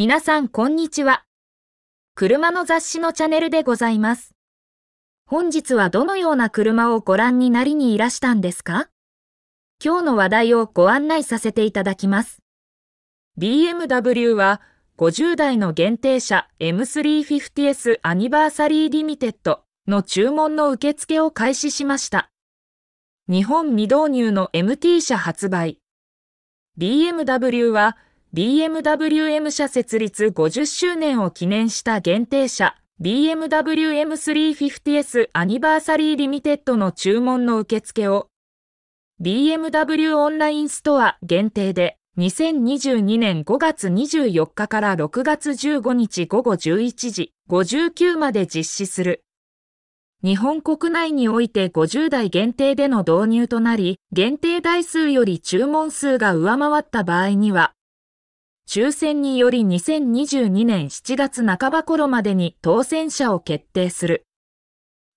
皆さんこんにちは。車の雑誌のチャンネルでございます。本日はどのような車をご覧になりにいらしたんですか今日の話題をご案内させていただきます。BMW は50代の限定車 M350S アニバーサリーリミテッドの注文の受付を開始しました。日本未導入の MT 車発売。BMW は BMW M 社設立50周年を記念した限定車、BMW M350S アニバーサリーリミテッドの注文の受付を、BMW オンラインストア限定で、2022年5月24日から6月15日午後11時59まで実施する。日本国内において50台限定での導入となり、限定台数より注文数が上回った場合には、抽選により2022年7月半ば頃までに当選者を決定する。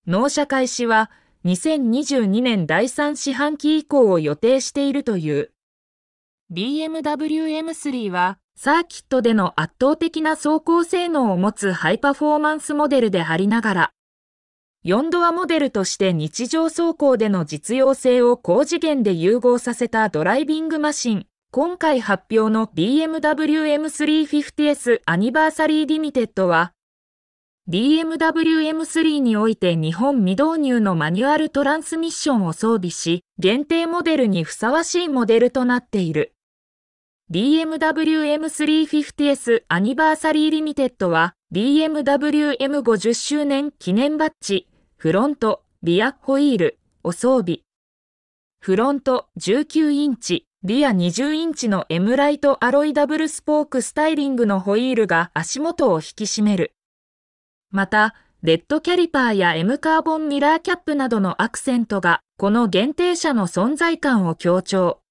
納車開始は2022年第3四半期以降を予定しているという。BMW M3 はサーキットでの圧倒的な走行性能を持つハイパフォーマンスモデルでありながら、4ドアモデルとして日常走行での実用性を高次元で融合させたドライビングマシン、今回発表の BMW M350S アニバーサリーリミテッドは、BMW M3 において日本未導入のマニュアルトランスミッションを装備し、限定モデルにふさわしいモデルとなっている。BMW M350S アニバーサリーリミテッドは、BMW M50 周年記念バッジ、フロント、リアホイールを装備。フロント19インチ、リア20インチの M ライトアロイダブルスポークスタイリングのホイールが足元を引き締める。また、レッドキャリパーや M カーボンミラーキャップなどのアクセントが、この限定車の存在感を強調。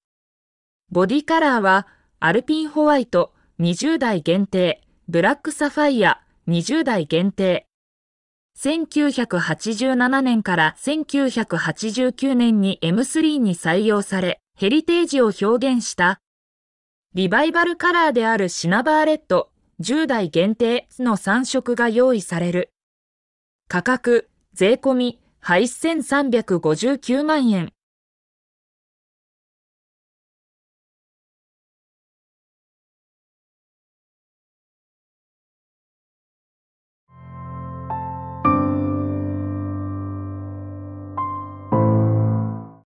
ボディカラーは、アルピンホワイト、20代限定、ブラックサファイア、20代限定。1987年から1989年に M3 に採用され、ヘリテージを表現した。リバイバルカラーであるシナバーレッド10代限定の3色が用意される。価格、税込み1 3 5 9万円。